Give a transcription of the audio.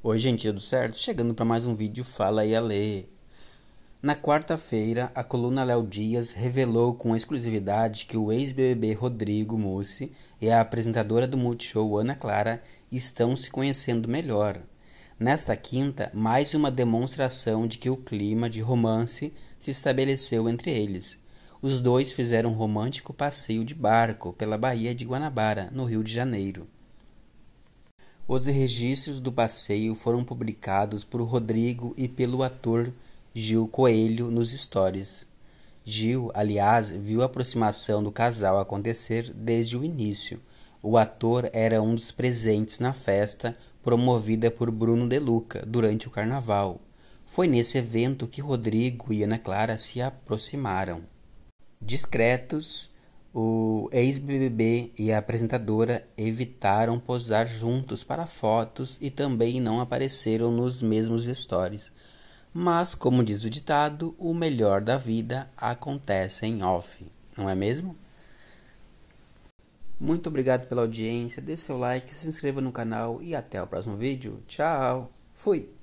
Oi, gente, tudo certo? Chegando para mais um vídeo Fala e ler. Na quarta-feira, a coluna Léo Dias revelou com exclusividade que o ex-BBB Rodrigo Mussi e a apresentadora do Multishow Ana Clara estão se conhecendo melhor. Nesta quinta, mais uma demonstração de que o clima de romance se estabeleceu entre eles. Os dois fizeram um romântico passeio de barco pela Baía de Guanabara, no Rio de Janeiro. Os registros do passeio foram publicados por Rodrigo e pelo ator Gil Coelho nos stories. Gil, aliás, viu a aproximação do casal acontecer desde o início. O ator era um dos presentes na festa promovida por Bruno De Luca durante o carnaval. Foi nesse evento que Rodrigo e Ana Clara se aproximaram. Discretos, o ex-BBB e a apresentadora evitaram posar juntos para fotos e também não apareceram nos mesmos stories. Mas, como diz o ditado, o melhor da vida acontece em off, não é mesmo? Muito obrigado pela audiência, dê seu like, se inscreva no canal e até o próximo vídeo. Tchau, fui!